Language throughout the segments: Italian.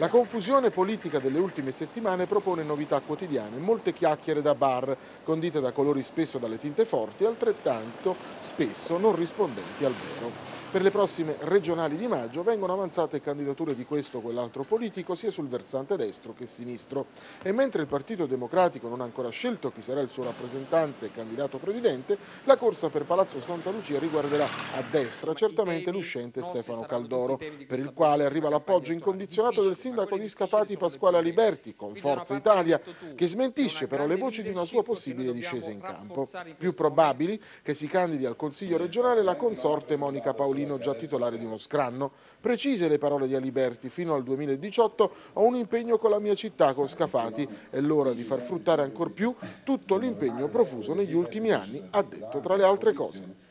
La confusione politica delle ultime settimane propone novità quotidiane, molte chiacchiere da bar, condite da colori spesso dalle tinte forti, altrettanto spesso non rispondenti al vero. Per le prossime regionali di maggio vengono avanzate candidature di questo o quell'altro politico sia sul versante destro che sinistro e mentre il Partito Democratico non ha ancora scelto chi sarà il suo rappresentante e candidato presidente, la corsa per Palazzo Santa Lucia riguarderà a destra certamente l'uscente Stefano Caldoro, per il quale arriva l'appoggio incondizionato del sindaco sindaco di Scafati Pasquale Aliberti con Forza Italia, che smentisce però le voci di una sua possibile discesa in campo. Più probabili che si candidi al Consiglio regionale la consorte Monica Paolino, già titolare di uno scranno. Precise le parole di Aliberti, fino al 2018 ho un impegno con la mia città, con Scafati, è l'ora di far fruttare ancor più tutto l'impegno profuso negli ultimi anni, ha detto tra le altre cose.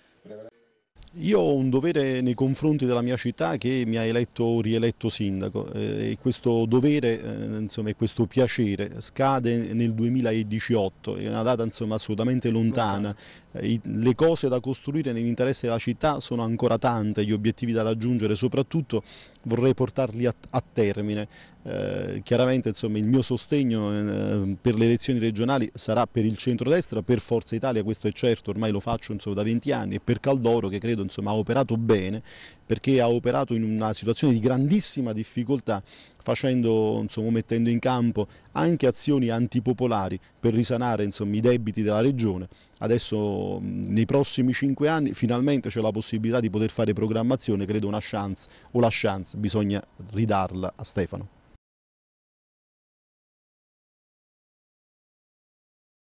Io ho un dovere nei confronti della mia città che mi ha eletto o rieletto sindaco eh, e questo dovere eh, e questo piacere scade nel 2018, è una data insomma, assolutamente lontana eh, le cose da costruire nell'interesse della città sono ancora tante, gli obiettivi da raggiungere, soprattutto vorrei portarli a, a termine. Eh, chiaramente insomma, il mio sostegno eh, per le elezioni regionali sarà per il centrodestra, per Forza Italia, questo è certo, ormai lo faccio insomma, da 20 anni, e per Caldoro che credo insomma, ha operato bene perché ha operato in una situazione di grandissima difficoltà facendo, insomma, mettendo in campo anche azioni antipopolari per risanare insomma, i debiti della regione. Adesso nei prossimi cinque anni finalmente c'è la possibilità di poter fare programmazione, credo una chance o la chance bisogna ridarla a Stefano.